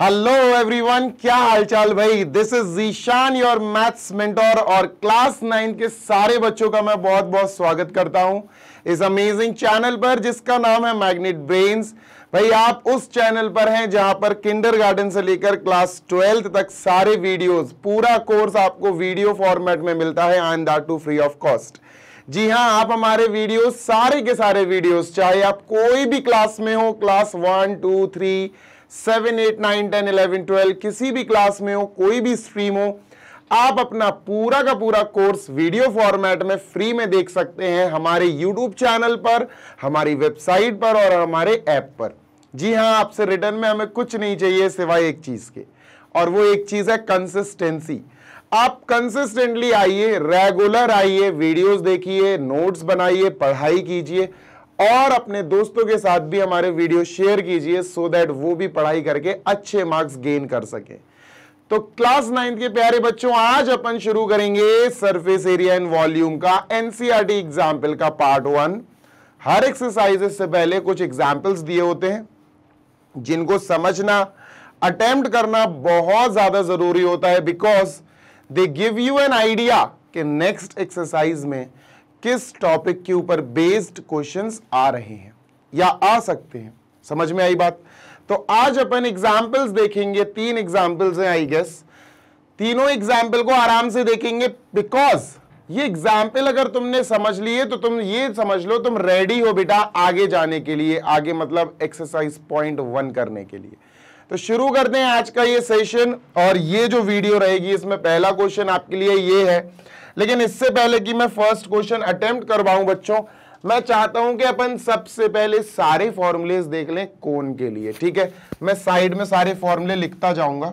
Hello everyone क्या हालचाल भाई this is Zeeshan your maths mentor और क्लास नाइन के सारे बच्चों का मैं बहुत बहुत स्वागत करता हूं इस अमेजिंग चैनल पर जिसका नाम है मैग्नेट ब्रेन्स भाई आप उस चैनल पर हैं जहां पर किंडर गार्डन से लेकर क्लास ट्वेल्थ तक सारे वीडियोस पूरा कोर्स आपको वीडियो फॉर्मेट में मिलता है and that too free of cost जी हाँ आप हमारे वीडियोस सारे के सारे वीडियोस चाहे आप कोई भी क्लास में हो class one two three seven eight nine ten eleven twelve किसी भी क्लास में हो कोई भी स्ट्रीम हो आप अपना पूरा का पूरा कोर्स वीडियो फॉर्मेट में फ्री में देख सकते हैं हमारे यूट्यूब चैनल पर हमारी वेबसाइट पर और हमारे ऐप पर जी हाँ आपसे रिटर्न में हमें कुछ नहीं चाहिए सिवाय एक चीज़ के और वो एक चीज़ है कंसिस्टेंसी आप कंसिस्टेंटली आइए रेगुलर आइए वीडियोस देखिए नोट्स बनाइए पढ़ाई कीजिए और अपने दोस्तों के साथ भी हमारे वीडियो शेयर कीजिए सो दैट वो भी पढ़ाई करके अच्छे मार्क्स गेन कर सके तो क्लास नाइन्थ के प्यारे बच्चों आज अपन शुरू करेंगे सरफेस एरिया एंड वॉल्यूम का एनसीआरटी एग्जाम्पल e का पार्ट वन हर एक्सरसाइजेस से पहले कुछ एग्जाम्पल्स दिए होते हैं जिनको समझना अटेम्प्ट करना बहुत ज्यादा जरूरी होता है because they give you an idea कि नेक्स्ट एक्सरसाइज में किस टॉपिक के ऊपर बेस्ड क्वेश्चंस आ रहे हैं या आ सकते हैं समझ में आई बात तो आज अपन एग्जांपल्स देखेंगे तीन एग्जांपल्स हैं आई गेस तीनों एग्जाम्पल को आराम से देखेंगे बिकॉज ये एग्जाम्पल अगर तुमने समझ लिए तो तुम ये समझ लो तुम रेडी हो बेटा आगे जाने के लिए आगे मतलब एक्सरसाइज पॉइंट वन करने के लिए तो शुरू करते हैं आज का ये सेशन और ये जो वीडियो रहेगी इसमें पहला क्वेश्चन आपके लिए ये है लेकिन इससे पहले कि मैं फर्स्ट क्वेश्चन अटेम्प्ट करवाऊं बच्चों मैं चाहता हूं कि अपन सबसे पहले सारे फॉर्मुले देख लें कोन के लिए ठीक है मैं साइड में सारे फॉर्मुले लिखता जाऊंगा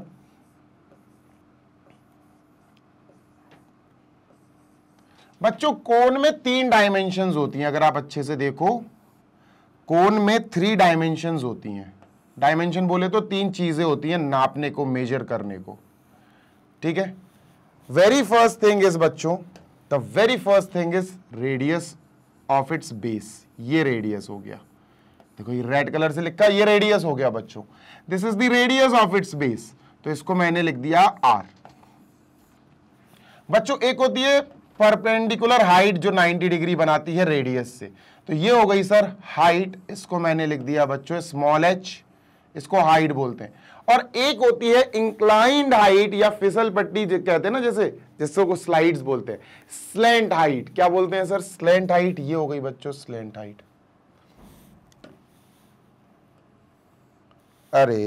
बच्चों कोन में तीन डायमेंशन होती हैं अगर आप अच्छे से देखो कोन में थ्री डायमेंशन होती हैं डायमेंशन बोले तो तीन चीजें होती हैं नापने को मेजर करने को ठीक है वेरी फर्स्ट थिंग इज बच्चों the very first thing is radius of its base ये रेडियस हो गया देखो ये रेड कलर से लिखा ये रेडियस हो गया बच्चों this is the radius of its base तो इसको मैंने लिख दिया आर बच्चों एक होती है परपेंडिकुलर हाइट जो 90 डिग्री बनाती है रेडियस से तो ये हो गई सर हाइट इसको मैंने लिख दिया बच्चों स्मॉल एच इसको हाइट बोलते हैं और एक होती है इंक्लाइंड हाइट या फिसल पट्टी कहते हैं ना जैसे वो स्लाइड्स बोलते हैं स्लेंट हाइट क्या बोलते हैं सर स्लेंट हाइट ये हो गई बच्चों स्लेंट हाइट अरे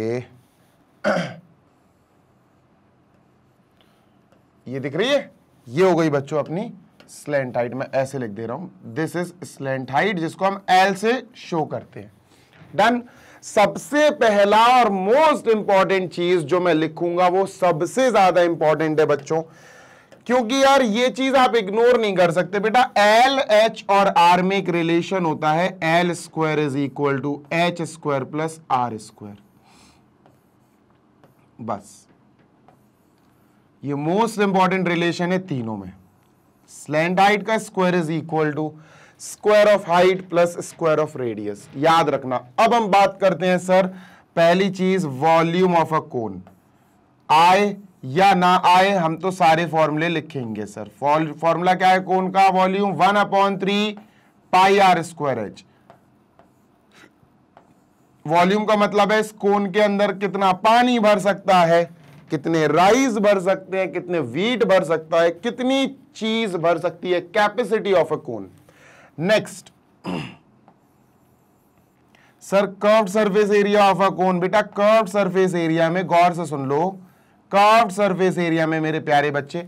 ये दिख रही है ये हो गई बच्चों अपनी स्लेंट हाइट मैं ऐसे लिख दे रहा हूं दिस इज स्लेंट हाइट जिसको हम एल से शो करते हैं डन सबसे पहला और मोस्ट इंपॉर्टेंट चीज जो मैं लिखूंगा वो सबसे ज्यादा इंपॉर्टेंट है बच्चों क्योंकि यार ये चीज आप इग्नोर नहीं कर सकते बेटा एल एच और आर में एक रिलेशन होता है l square is equal to h square plus r square बस ये मोस्ट इंपॉर्टेंट रिलेशन है तीनों में स्लैंड का square is equal to square of height plus square of radius याद रखना अब हम बात करते हैं सर पहली चीज वॉल्यूम ऑफ अ कोन आए या ना आए हम तो सारे फॉर्मूले लिखेंगे सर फॉर्मूला क्या है कोन का volume one upon three pi r square h volume का मतलब है इस कोन के अंदर कितना पानी भर सकता है कितने राइस भर सकते हैं कितने वीट भर सकता है कितनी चीज भर सकती है capacity of a cone next sir curve surface area of a cone बेटा कर्व सरफेस एरिया में गौर से सुन लो कर्व सरफेस एरिया में मेरे प्यारे बच्चे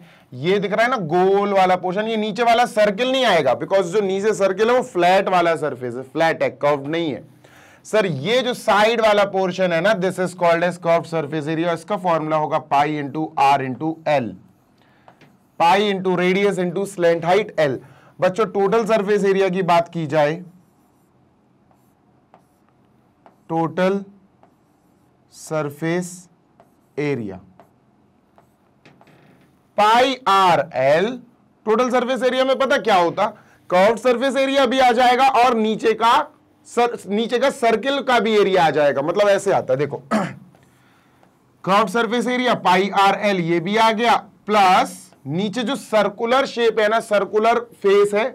ये दिख रहा है ना गोल वाला पोर्शन ये नीचे वाला सर्किल नहीं आएगा बिकॉज जो नीचे सर्किल है वो फ्लैट वाला सरफेस है फ्लैट है कर्व नहीं है सर ये जो साइड वाला पोर्शन है ना this is called as curve surface area इसका फॉर्मूला होगा pi into r into l pi into radius into slant height l बच्चों टोटल सरफेस एरिया की बात की जाए total surface area pi r l total surface area में पता क्या होता कर्व सरफेस एरिया भी आ जाएगा और नीचे का सर, नीचे का सर्किल का भी एरिया आ जाएगा मतलब ऐसे आता है देखो curve surface area pi r l ये भी आ गया प्लस नीचे जो सर्कुलर शेप है ना सर्कुलर फेस है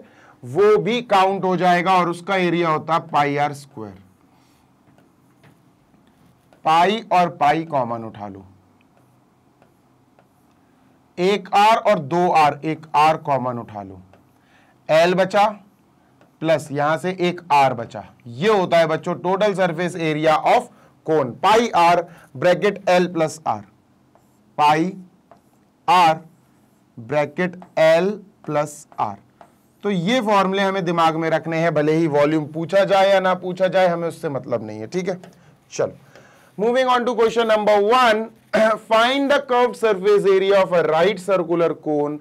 वो भी काउंट हो जाएगा और उसका एरिया होता है पाई आर स्क्वायर पाई और पाई कॉमन उठा लो एक आर और दो आर एक आर कॉमन उठा लो एल बचा प्लस यहां से एक आर बचा ये होता है बच्चों total surface area of cone pi r bracket l plus r pi r bracket l plus r तो ये फॉर्मूले हमें दिमाग में रखने हैं भले ही वॉल्यूम पूछा जाए या ना पूछा जाए हमें उससे मतलब नहीं है ठीक है चलो moving on to question number one find the curve surface area of a right circular cone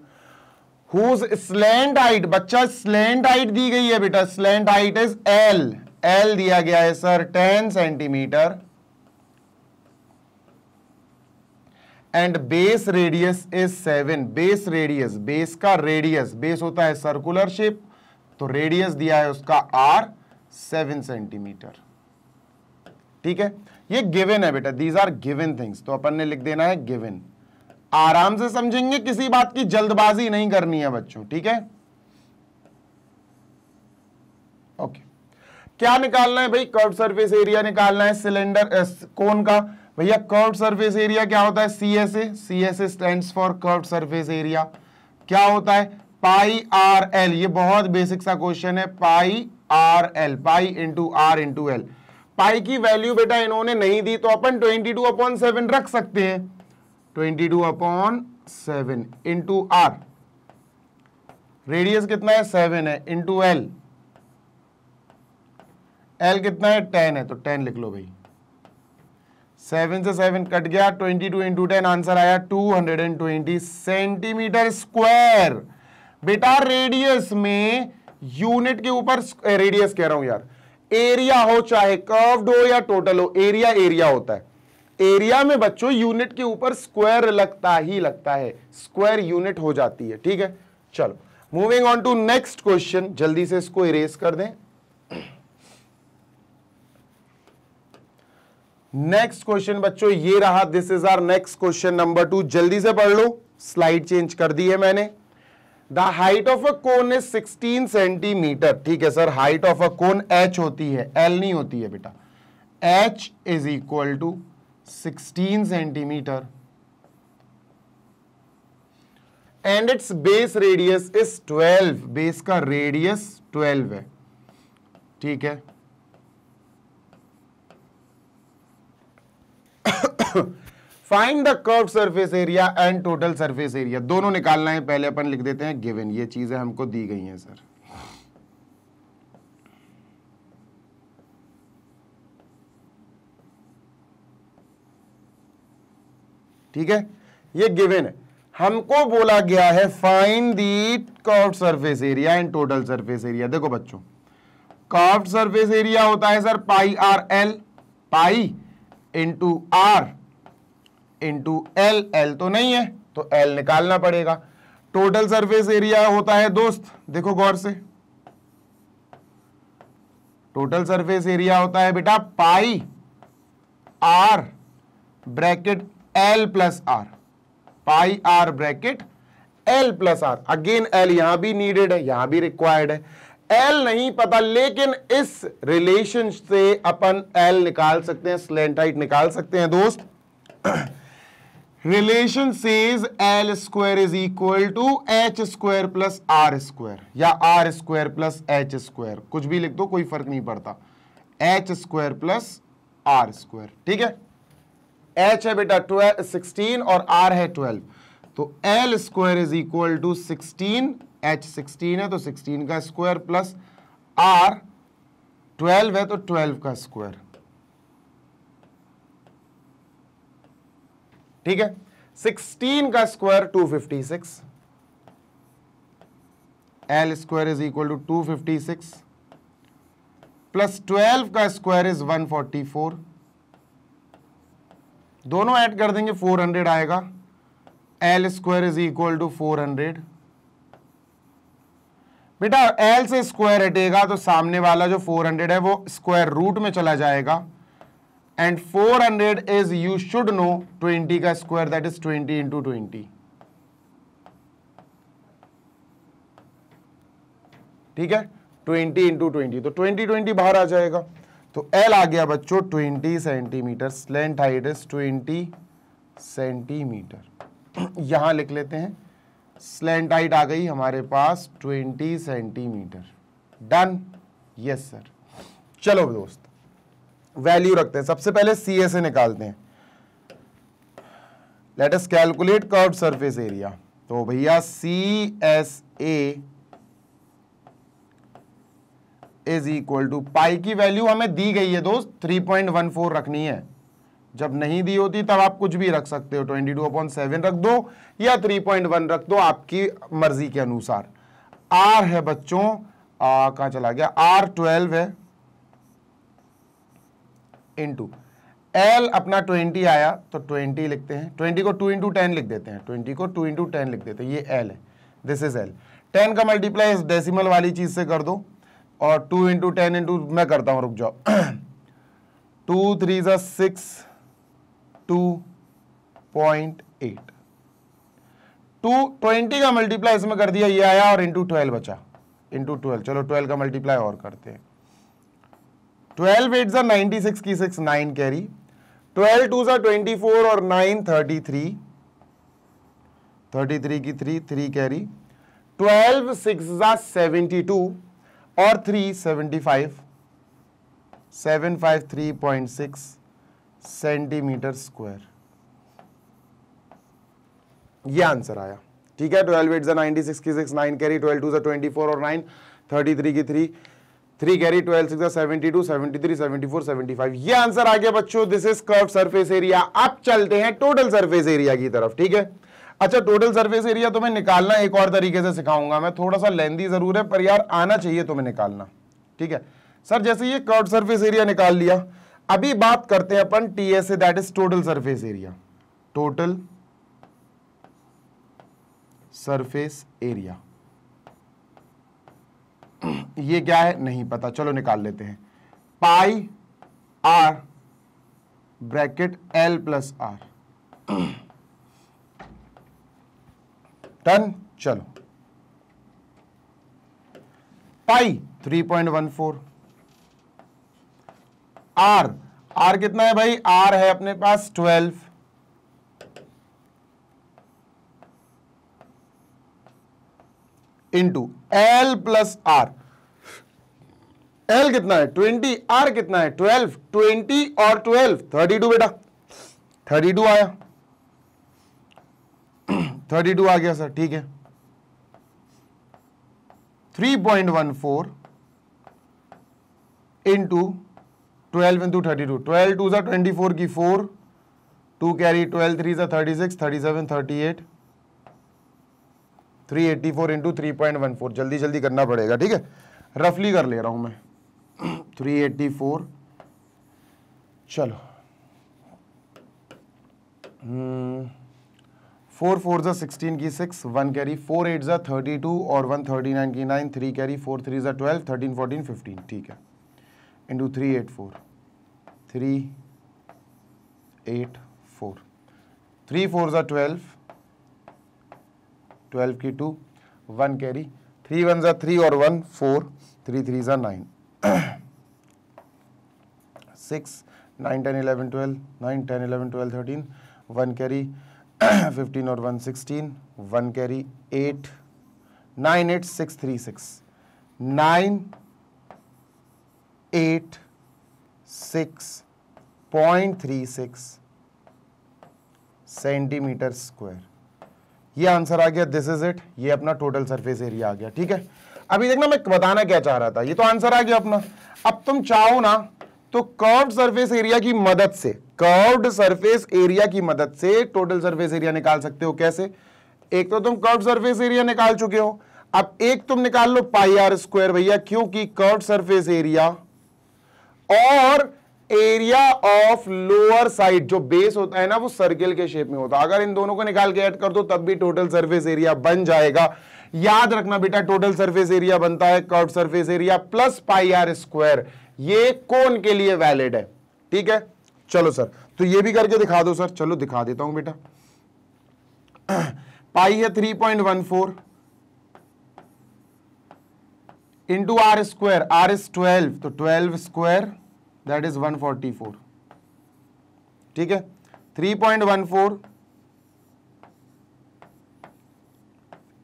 whose slant height बच्चा स्लैंड हाइट दी गई है बेटा slant height is l l दिया गया है sir ten centimetre and base radius is seven base radius base का radius base होता है सर्कुलर शेप तो रेडियस दिया है उसका आर सेवन सेंटीमीटर ठीक है ये गिवन है बेटा दीज आर गिवन थिंग्स तो अपन ने लिख देना है गिवन आराम से समझेंगे किसी बात की जल्दबाजी नहीं करनी है बच्चों ठीक है ओके क्या निकालना है भाई कर्व सरफेस एरिया निकालना है सिलेंडर कोन का भैया कर्व सरफेस एरिया क्या होता है C S A C S A stand for curve surface area क्या होता है पाई आर एल ये बहुत बेसिक सा क्वेश्चन है pi r l pi into r into l pi की वैल्यू बेटा इन्होंने नहीं दी तो अपन 22 टू अपॉन सेवन रख सकते हैं 22 two upon seven into r radius कितना है सेवन है इंटू एल एल कितना है टेन है तो टेन लिख लो भाई सेवन से सेवन कट गया twenty two into ten answer आया two hundred and twenty centimetre square बेटा रेडियस में यूनिट के ऊपर रेडियस कह रहा हूं यार एरिया हो चाहे कर्व्ड हो या टोटल हो एरिया एरिया होता है एरिया में बच्चों यूनिट के ऊपर स्क्वायर लगता ही लगता है स्क्वायर यूनिट हो जाती है ठीक है चलो moving on to next question जल्दी से इसको इरेज कर दें नेक्स्ट क्वेश्चन बच्चों ये रहा this is our next question number two जल्दी से पढ़ लो स्लाइड चेंज कर दी है मैंने the height of a cone is 16 centimetre ठीक है sir height of a cone h होती है एल नहीं होती है बेटा h is equal to 16 centimetre and its base radius is 12 base का रेडियस 12 है ठीक है find the curve surface area and total surface area दोनों निकालना है पहले अपन लिख देते हैं गिवन ये चीजें हमको दी गई हैं सर ठीक है ये गिवन है हमको बोला गया है find the curve surface area and total surface area देखो बच्चों कर्व सरफेस एरिया होता है sir pi r l pi into r into l l तो नहीं है तो एल निकालना पड़ेगा टोटल सरफेस एरिया होता है दोस्त देखो गौर से टोटल सरफेस एरिया होता है बेटा pi r bracket l plus r pi r bracket l plus r again l यहां भी नीडेड है यहां भी रिक्वायर्ड है एल नहीं पता लेकिन इस रिलेशन से अपन एल निकाल सकते हैं स्लेंट हाइट निकाल सकते हैं दोस्त relation says l square is equal to h square plus r square या r square plus h square कुछ भी लिख दो कोई फर्क नहीं पड़ता h square plus r square ठीक है एच है बेटा ट्वेल्व सिक्सटीन और आर है ट्वेल्व तो l square is equal to sixteen h sixteen है तो सिक्सटीन का स्क्वायर प्लस आर ट्वेल्व है तो ट्वेल्व का स्क्वायर ठीक है 16 का square 256 l square is equal to two fifty six plus twelve का square is one forty four दोनों ऐड कर देंगे फोर हंड्रेड आएगा l square is equal to four hundred बेटा एल से स्क्वायर हटेगा तो सामने वाला जो फोर हंड्रेड है वो स्क्वायर रूट में चला जाएगा and 400 is you should know 20 का square that is 20 into twenty ठीक है 20 इंटू ट्वेंटी तो 20 20 बाहर आ जाएगा तो L आ गया बच्चों 20 centimetre slant height is 20 centimetre यहां लिख लेते हैं स्लेंट हाइट आ गई हमारे पास 20 सेंटीमीटर डन यस सर चलो दोस्त वैल्यू रखते हैं सबसे पहले सी ए से निकालते हैं let's calculate curve surface area तो भैया C S A is equal to pi की वैल्यू हमें दी गई है दोस्त फोर रखनी है जब नहीं दी होती तब आप कुछ भी रख सकते हो ट्वेंटी टू अपॉइंट सेवन रख दो या थ्री पॉइंट वन रख दो आपकी मर्जी के अनुसार आर है बच्चों कहा चला गया आर ट्वेल्व है इंटू एल अपना ट्वेंटी आया तो ट्वेंटी लिखते हैं ट्वेंटी को टू इंटू टेन लिख देते हैं ट्वेंटी को टू इंटू टेन लिख देते हैं ये एल है दिस इज एल टेन का मल्टीप्लाई इस डेसिमल वाली चीज़ से कर दो और टू इंटू टेन इंटू मैं करता हूँ रुक जाओ टू थ्री ज़ा six two point eight two twenty का मल्टीप्लाई इसमें कर दिया ये आया और इंटू ट्वेल्व बचा इंटू ट्वेल्व चलो ट्वेल्व का मल्टीप्लाई और करते हैं ट्वेल्व एट ज़ा नाइन्टी सिक्स की six nine carry twelve two ज़ा ट्वेंटी फोर और nine thirty three thirty three की three three carry twelve six ज़ा सेवेंटी टू और three seventy five seven five three point six centimetre square ये answer आया ठीक है ट्वेल्व एट ज़ा नाइन्टी सिक्स की six nine carry twelve two ज़ा ट्वेंटी फोर और नाइन थर्टी थ्री की three three carry twelve six seventy two seventy three seventy four seventy five ये आंसर आ गया बच्चों this is curve surface area अब चलते हैं टोटल सरफेस एरिया की तरफ ठीक है अच्छा टोटल सरफेस एरिया तुम्हें निकालना एक और तरीके से सिखाऊंगा मैं थोड़ा सा लेंदी जरूर है पर यार आना चाहिए तुम्हें निकालना ठीक है सर जैसे ये कर्व सर्फेस एरिया निकाल लिया अभी बात करते हैं अपन T S A that is total surface area total surface area hmm. ये क्या है नहीं पता चलो निकाल लेते हैं pi r bracket l plus r टन चलो पाई 3.14 आर आर कितना है भाई आर है अपने पास twelve into l plus r l कितना है ट्वेंटी आर कितना है ट्वेल्व ट्वेंटी और ट्वेल्व थर्टी टू बेटा थर्टी टू आया थर्टी टू आ गया सर ठीक है three point one four into twelve into thirty two twelve two सा ट्वेंटी फोर की four two carry twelve three सा thirty six thirty seven thirty eight three eighty four into three point one four जल्दी जल्दी करना पड़ेगा ठीक है रफली कर ले रहा हूँ मैं थ्री एट्टी फोर चलो हम्म, फोर फोर ज़ा सिक्सटीन की six one carry four eight ज़ा थर्टी टू और वन थर्टी नाइन की nine three carry four three ज़ा ट्वेल्व थर्टीन फोर्टीन फिफ्टीन ठीक है into three eight four three eight four three four ज़ा twelve twelve की two one carry three one ज़ा three और one four three three ज़ा nine six nine ten eleven twelve nine ten eleven twelve thirteen one carry fifteen और one sixteen one carry eight nine eight six three six nine eight six point three six centimetre square ये answer आ गया this is it ये अपना total surface area आ गया ठीक है अभी देखना मैं बताना क्या चाह रहा था ये तो आंसर आ गया अपना अब तुम चाहो ना तो कर्व सरफेस एरिया की मदद से कर्व सरफेस एरिया की मदद से टोटल सरफेस एरिया निकाल सकते हो कैसे एक तो तुम कर्व सरफेस एरिया निकाल चुके हो अब एक तुम निकाल लो पाई आर स्क्वायर भैया क्योंकि कर्व सरफेस एरिया और एरिया ऑफ लोअर साइड जो बेस होता है ना वो सर्किल के शेप में होता है अगर इन दोनों को निकाल के ऐड कर दो तब भी टोटल सरफेस एरिया बन जाएगा याद रखना बेटा टोटल सरफेस एरिया बनता है curve surface area plus pi r square ये कौन के लिए वैलिड है ठीक है चलो सर तो ये भी करके दिखा दो सर चलो दिखा देता हूं बेटा पाई है three point one four into r square r is twelve तो ट्वेल्व स्क्वायर दैट इज 144 ठीक है 3.14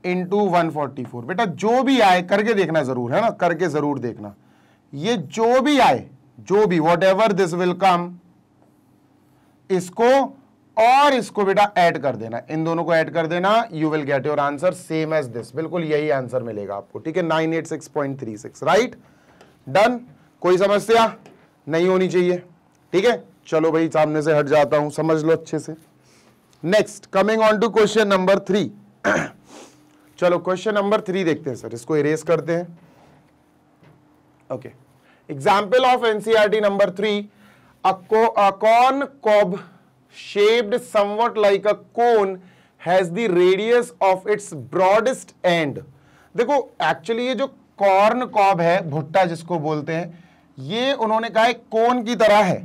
इंटू वन बेटा जो भी आए करके देखना जरूर है ना करके जरूर देखना ये जो भी आए जो भी whatever this will come इसको और इसको बेटा ऐड कर देना इन दोनों को ऐड कर देना you will get your answer same as this बिल्कुल यही आंसर मिलेगा आपको ठीक है nine eight six point three six right done कोई समस्या नहीं होनी चाहिए ठीक है चलो भाई सामने से हट जाता हूं समझ लो अच्छे से next coming on to question number three चलो क्वेश्चन नंबर थ्री देखते हैं सर इसको इरेज करते हैं okay example of NCERT number three a corn cob shaped somewhat like a cone has the radius of its broadest end देखो actually ये जो corn cob है भुट्टा जिसको बोलते हैं ये उन्होंने कहा एक कोन की तरह है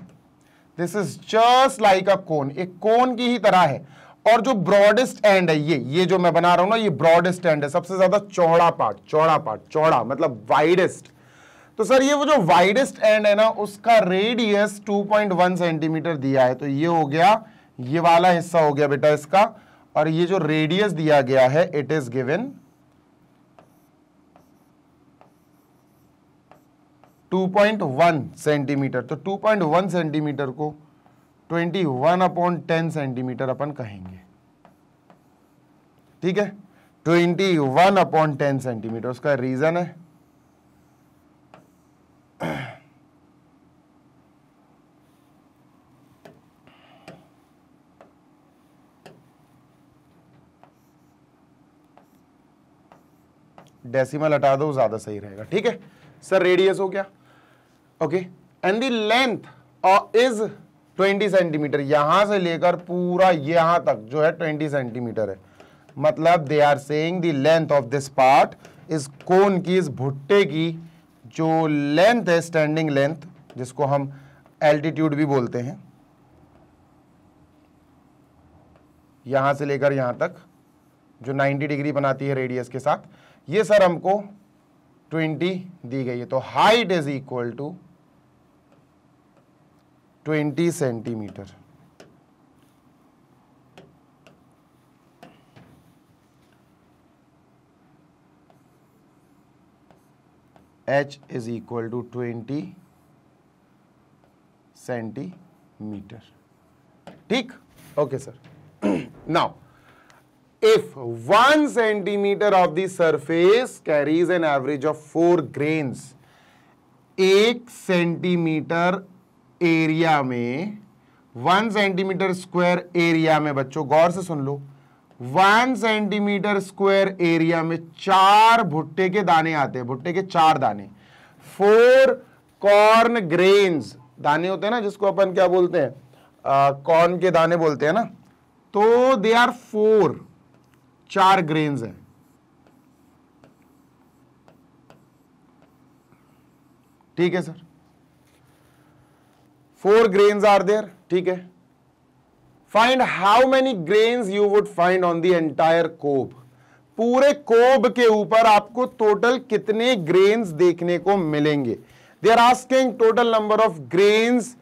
this is just like a cone एक कोन की ही तरह है और जो ब्रॉडेस्ट एंड है ये ये जो मैं बना रहा हूं ना ये ब्रॉडेस्ट एंड है सबसे ज्यादा चौड़ा पार्ट चौड़ा पार्ट चौड़ा मतलब वाइडेस्ट तो सर ये वो जो वाइडेस्ट एंड है ना उसका रेडियस 2.1 सेंटीमीटर दिया है तो ये हो गया ये वाला हिस्सा हो गया बेटा इसका और ये जो रेडियस दिया गया है इट इज गिवन 2.1 सेंटीमीटर तो 2.1 सेंटीमीटर को 21 अपॉन टेन सेंटीमीटर अपन कहेंगे ठीक है 21 अपॉन टेन सेंटीमीटर उसका रीजन है डेसिमल हटा दो ज्यादा सही रहेगा ठीक है सर रेडियस हो गया okay and the length is 20 centimetre यहां से लेकर पूरा यहां तक जो है 20 सेंटीमीटर है मतलब they are saying the length of this part इस कोन की इस भुट्टे की जो लेंथ है स्टैंडिंग लेंथ जिसको हम एल्टीट्यूड भी बोलते हैं यहां से लेकर यहां तक जो 90 डिग्री बनाती है रेडियस के साथ ये सर हमको 20 दी गई है तो height is equal to 20 centimeter. H is equal to 20 centimeter. Tick. okay sir now if 1 centimeter of the surface carries an average of 4 grains eight centimeter area में वन सेंटीमीटर स्क्वायर एरिया में बच्चों गौर से सुन लो one centimetre square area में चार भुट्टे के दाने आते हैं भुट्टे के चार दाने फोर कॉर्न ग्रेन्स दाने होते हैं ना जिसको अपन क्या बोलते हैं कॉर्न के दाने बोलते हैं ना तो दे आर फोर चार ग्रेन्स हैं ठीक है sir four grains are there ठीक है find how many grains you would find on the entire cob पूरे कोब के ऊपर आपको टोटल कितने ग्रेन्स देखने को मिलेंगे they are asking total number of grains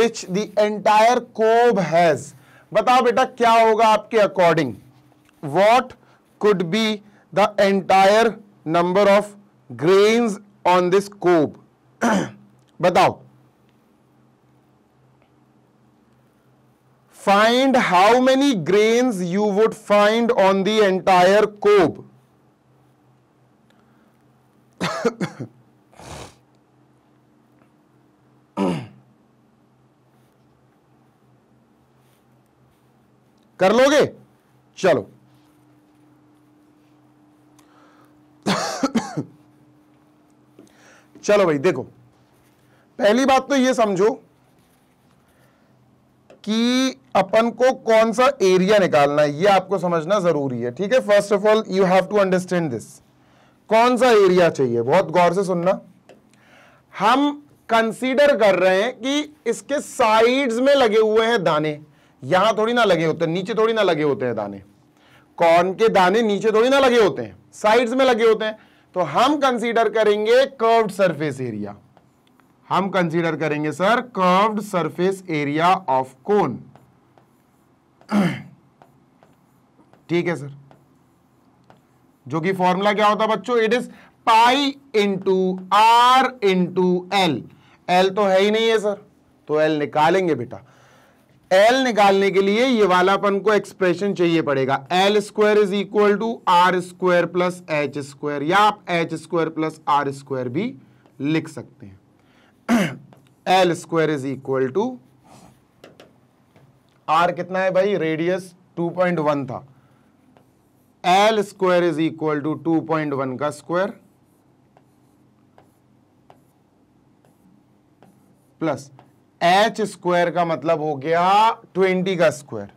which the entire cob has बताओ बेटा क्या होगा आपके according what could be the entire number of grains on this cob बताओ find how many grains you would find on the entire cob कर लोगे चलो चलो भाई देखो पहली बात तो ये समझो कि अपन को कौन सा एरिया निकालना है ये आपको समझना जरूरी है ठीक है first of all you have to understand this कौन सा एरिया चाहिए बहुत गौर से सुनना हम कंसीडर कर रहे हैं कि इसके साइड्स में लगे हुए हैं दाने यहां थोड़ी ना लगे होते हैं नीचे थोड़ी ना लगे होते हैं दाने कॉर्न के दाने नीचे थोड़ी ना लगे होते हैं साइड्स में लगे होते हैं तो हम कंसीडर करेंगे कर्व्ड सरफेस एरिया हम कंसीडर करेंगे sir curved surface area of cone ठीक है सर जो कि फॉर्मूला क्या होता है बच्चों it is pi into r into l l तो है ही नहीं है सर तो एल निकालेंगे बेटा एल निकालने के लिए ये वाला अपन को एक्सप्रेशन चाहिए पड़ेगा l square is equal to r square plus h square या आप h square plus r square भी लिख सकते हैं l square is equal to r कितना है भाई रेडियस 2.1 था l square is equal to 2.1 का स्क्वायर प्लस एच स्क्वायर का मतलब हो गया 20 का स्क्वायर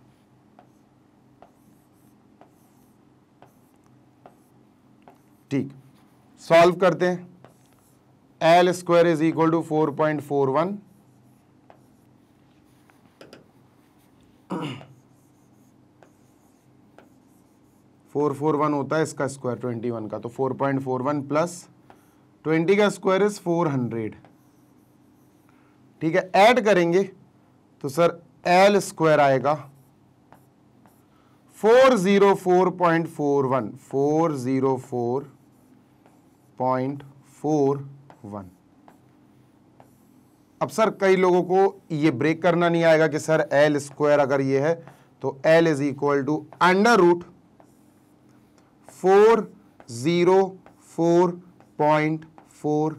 ठीक सॉल्व करते हैं l square is equal to four point four one four four one होता है इसका स्क्वायर ट्वेंटी वन का तो four point four one plus twenty का स्क्वायर इज फोर हंड्रेड ठीक है ऐड करेंगे तो सर एल स्क्वायर आएगा four zero four point four one four zero four point four one अब सर कई लोगों को ये ब्रेक करना नहीं आएगा कि सर एल स्क्वायर अगर ये है तो l is equal to under root four zero four point four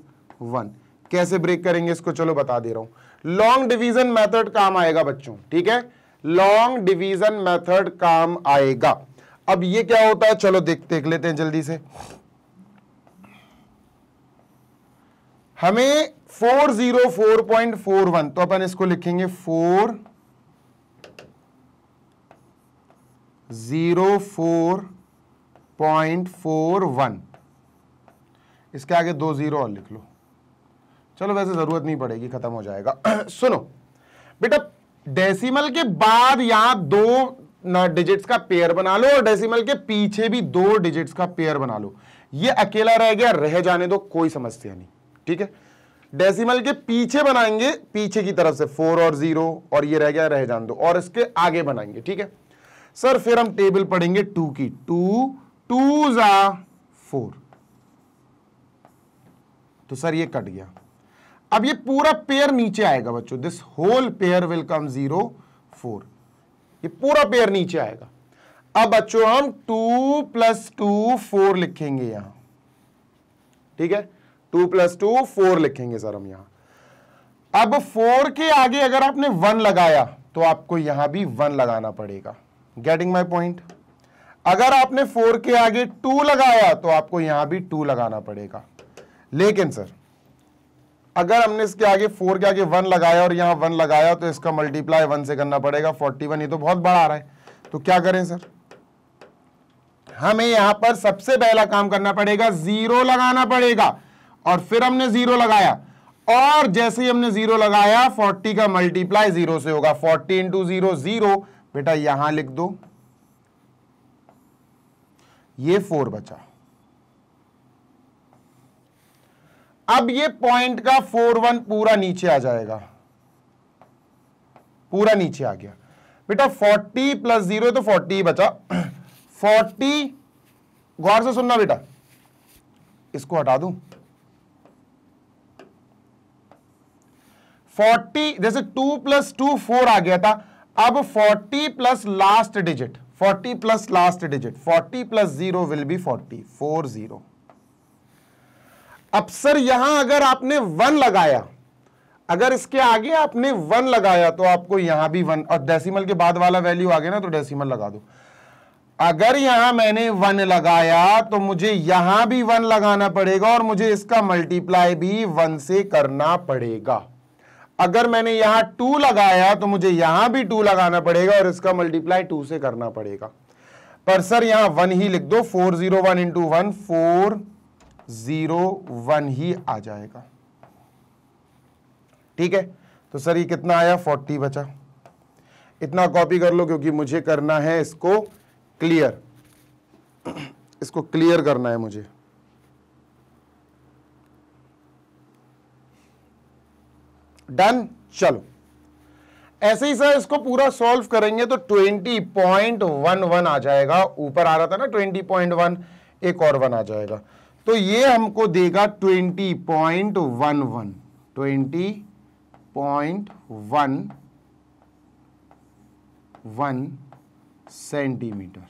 one कैसे ब्रेक करेंगे इसको चलो बता दे रहा हूं लॉन्ग डिवीजन मेथड काम आएगा बच्चों ठीक है लॉन्ग डिवीजन मेथड काम आएगा अब ये क्या होता है चलो देख देख लेते हैं जल्दी से हमें four zero four point four one तो अपन इसको लिखेंगे four zero four point four one इसके आगे दो जीरो और लिख लो चलो वैसे जरूरत नहीं पड़ेगी खत्म हो जाएगा सुनो बेटा डेसिमल के बाद यहां दो डिजिट्स का पेयर बना लो और डेसिमल के पीछे भी दो डिजिट्स का पेयर बना लो ये अकेला रह गया रह जाने दो कोई समस्या नहीं ठीक है डेसिमल के पीछे बनाएंगे पीछे की तरफ से फोर और जीरो और ये रह गया रह जान दो और इसके आगे बनाएंगे ठीक है सर फिर हम टेबल पढ़ेंगे टू की टू टू जा फोर तो सर ये कट गया अब ये पूरा पेयर नीचे आएगा बच्चों this whole pair will come zero four ये पूरा पेयर नीचे आएगा अब बच्चों हम टू प्लस टू फोर लिखेंगे यहां ठीक है टू प्लस टू फोर लिखेंगे सर हम यहां अब फोर के आगे अगर आपने वन लगाया तो आपको यहां भी वन लगाना पड़ेगा गेटिंग माई पॉइंट अगर आपने फोर के आगे टू लगाया तो आपको यहां भी टू लगाना पड़ेगा लेकिन सर अगर हमने इसके आगे फोर के आगे वन लगाया और यहां वन लगाया तो इसका मल्टीप्लाई वन से करना पड़ेगा फोर्टी वन ये तो बहुत बड़ा आ रहा है तो क्या करें सर हमें यहां पर सबसे पहला काम करना पड़ेगा जीरो लगाना पड़ेगा और फिर हमने जीरो लगाया और जैसे ही हमने जीरो लगाया 40 का मल्टीप्लाई जीरो से होगा 40 इंटू जीरो जीरो बेटा यहां लिख दो ये फोर बचा अब ये पॉइंट का फोर वन पूरा नीचे आ जाएगा पूरा नीचे आ गया बेटा 40 प्लस जीरो तो 40 बचा 40 गौर से सुनना बेटा इसको हटा दूं फोर्टी जैसे टू प्लस टू फोर आ गया था अब forty plus last digit forty plus last digit forty plus zero will be forty four zero अब सर यहां अगर आपने वन लगाया अगर इसके आगे आपने वन लगाया तो आपको यहां भी वन और डेसिमल के बाद वाला वैल्यू आ गया ना तो डेसिमल लगा दो अगर यहां मैंने वन लगाया तो मुझे यहां भी वन लगाना पड़ेगा और मुझे इसका मल्टीप्लाई भी वन से करना पड़ेगा अगर मैंने यहां टू लगाया तो मुझे यहां भी टू लगाना पड़ेगा और इसका मल्टीप्लाई टू से करना पड़ेगा पर सर यहां वन ही लिख दो four zero one into one four zero one ही आ जाएगा ठीक है तो सर ये कितना आया फोर्टी बचा इतना कॉपी कर लो क्योंकि मुझे करना है इसको क्लियर इसको क्लियर करना है मुझे डन चलो ऐसे ही सर इसको पूरा सॉल्व करेंगे तो 20.11 आ जाएगा ऊपर आ रहा था ना 20.1 एक और वन आ जाएगा तो ये हमको देगा 20.11 20.11 सेंटीमीटर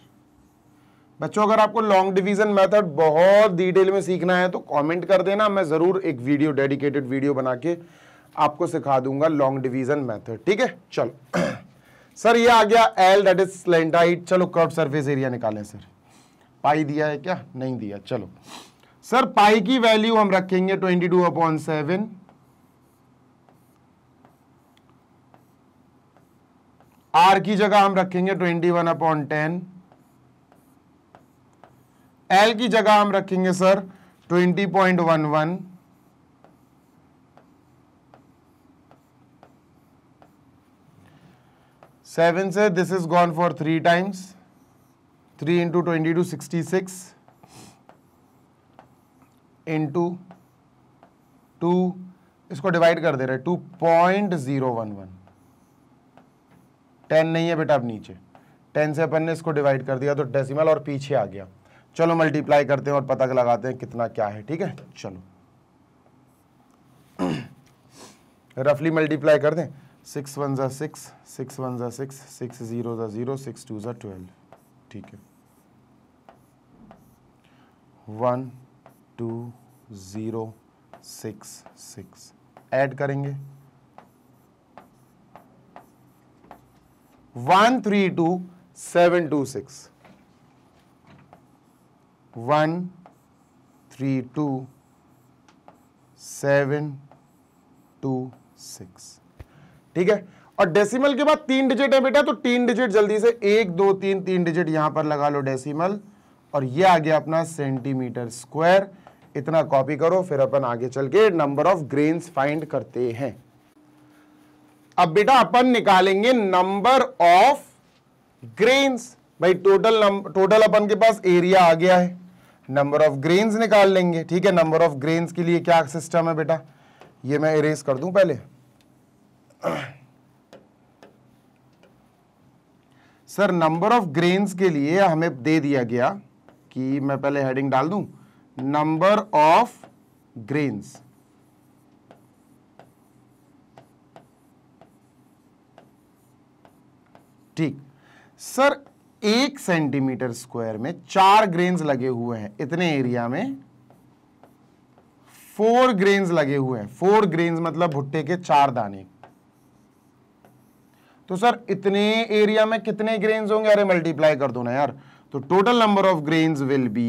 बच्चों अगर आपको लॉन्ग डिवीजन मेथड बहुत डिटेल में सीखना है तो कमेंट कर देना मैं ज़रूर एक वीडियो डेडिकेटेड वीडियो बना के आपको सिखा दूंगा लॉन्ग डिवीजन मेथड ठीक है चलो सर ये आ गया एल डेट इज स्लेंडाइट चलो कर्व सरफेस एरिया निकालें सर पाई दिया है क्या नहीं दिया चलो सर पाई की वैल्यू हम रखेंगे twenty two upon seven R की जगह हम रखेंगे twenty one upon ten L की जगह हम रखेंगे sir twenty point one one seven से this is gone for three times three into twenty two sixty six into two इसको डिवाइड कर दे रहे two point zero one one ten नहीं है बेटा अब नीचे टेन से अपन ने इसको डिवाइड कर दिया तो डेसिमल और पीछे आ गया चलो मल्टीप्लाई करते हैं और पता लगाते हैं कितना क्या है ठीक है चलो रफली मल्टीप्लाई कर दें सिक्स वन ज़ा सिक्स सिक्स वन ज़ा सिक्स सिक्स ज़ीरो ज़ा ज़ीरो सिक्स टू ज़ा ट्वेल्व ठीक है one two zero six six add करेंगे one three two seven two six one three two seven two six ठीक है और डेसिमल के बाद तीन डिजिट है बेटा तो तीन डिजिट जल्दी से एक दो तीन तीन डिजिट यहां पर लगा लो डेसिमल और ये आ गया अपना सेंटीमीटर स्क्वायर इतना कॉपी करो फिर अपन आगे चल के नंबर ऑफ ग्रेन्स फाइंड करते हैं अब बेटा अपन निकालेंगे नंबर ऑफ ग्रेन्स भाई टोटल नंबर टोटल अपन के पास एरिया आ गया है नंबर ऑफ ग्रेन्स निकाल लेंगे ठीक है नंबर ऑफ ग्रेन्स के लिए क्या सिस्टम है बेटा ये मैं इरेज कर दूं पहले सर नंबर ऑफ ग्रेन्स के लिए हमें दे दिया गया कि मैं पहले हेडिंग डाल दूं नंबर ऑफ ग्रेन्स ठीक सर एक सेंटीमीटर स्क्वायर में चार ग्रेन्स लगे हुए हैं इतने एरिया में फोर ग्रेन्स लगे हुए हैं फोर ग्रेन्स मतलब भुट्टे के चार दाने तो सर इतने एरिया में कितने ग्रेन्स होंगे अरे मल्टीप्लाई कर दो ना यार तो total number of grains will be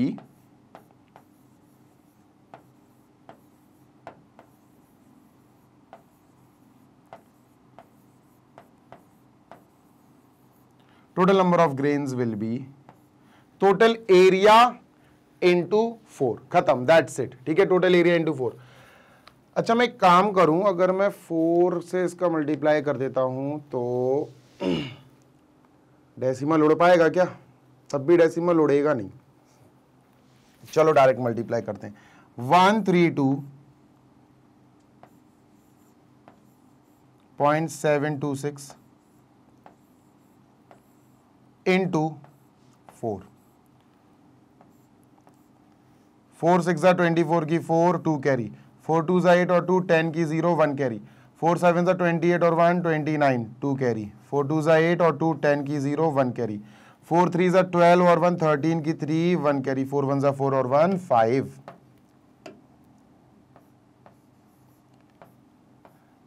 total number of grains will be total area into four खत्म दैट्स इट ठीक है टोटल एरिया इंटू फोर अच्छा मैं एक काम करूं अगर मैं फोर से इसका मल्टीप्लाई कर देता हूं तो डेसिमल उड़ पाएगा क्या तब भी डेसिमल उड़ेगा नहीं चलो डायरेक्ट मल्टीप्लाई करते हैं one three two point seven two six into four four six twenty four की four two carry four two ज़ा एट और टू टेन की zero one carry four seven ज़ा ट्वेंटी एट और one twenty nine two carry four two ज़ा eight और two ten की zero one carry four three ज़ा ट्वेल्व और वन थर्टीन की three one carry four one ज़ा फोर और वन फाइव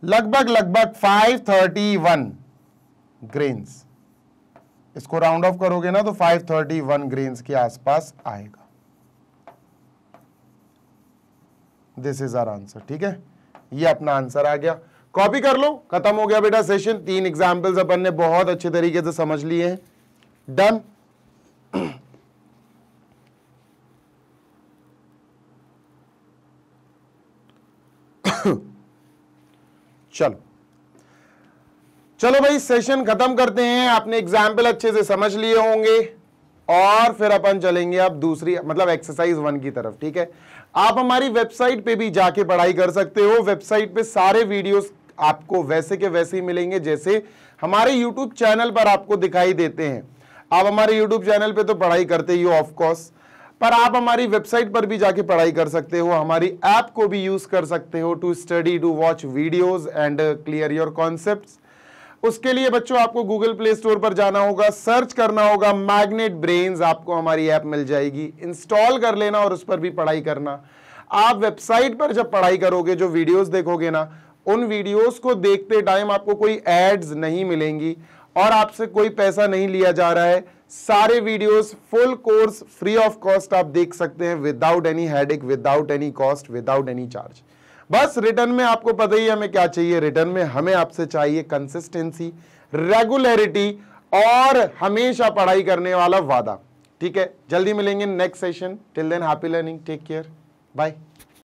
लगभग लगभग फाइव थर्टी वन ग्रेन्स इसको राउंड ऑफ करोगे ना तो फाइव थर्टी वन ग्रेन्स के आसपास आएगा दिस इज आर आंसर ठीक है ये अपना आंसर आ गया कॉपी कर लो खत्म हो गया बेटा सेशन तीन एग्जाम्पल्स अपन ने बहुत अच्छे तरीके से समझ लिए हैं डन चलो चलो भाई सेशन खत्म करते हैं आपने एग्जाम्पल अच्छे से समझ लिए होंगे और फिर अपन चलेंगे अब दूसरी मतलब एक्सरसाइज वन की तरफ ठीक है आप हमारी वेबसाइट पे भी जाके पढ़ाई कर सकते हो वेबसाइट पे सारे वीडियोस आपको वैसे के वैसे ही मिलेंगे जैसे हमारे यूट्यूब चैनल पर आपको दिखाई देते हैं आप हमारे यूट्यूब चैनल पे तो पढ़ाई करते ही हो ऑफकोर्स पर आप हमारी वेबसाइट पर भी जाके पढ़ाई कर सकते हो हमारी ऐप को भी यूज कर सकते हो to study to watch videos and clear your concept उसके लिए बच्चों आपको गूगल प्ले स्टोर पर जाना होगा सर्च करना होगा मैग्नेट ब्रेन्स आपको हमारी ऐप मिल जाएगी इंस्टॉल कर लेना और उस पर भी पढ़ाई करना आप वेबसाइट पर जब पढ़ाई करोगे जो वीडियोस देखोगे ना उन वीडियोस को देखते टाइम आपको कोई एड्स नहीं मिलेंगी और आपसे कोई पैसा नहीं लिया जा रहा है सारे videos full course free of cost आप देख सकते हैं without any headache without any cost without any charge बस रिटर्न में आपको पता ही हमें क्या चाहिए रिटर्न में हमें आपसे चाहिए कंसिस्टेंसी रेगुलरिटी और हमेशा पढ़ाई करने वाला वादा ठीक है जल्दी मिलेंगे next session till then happy learning take care bye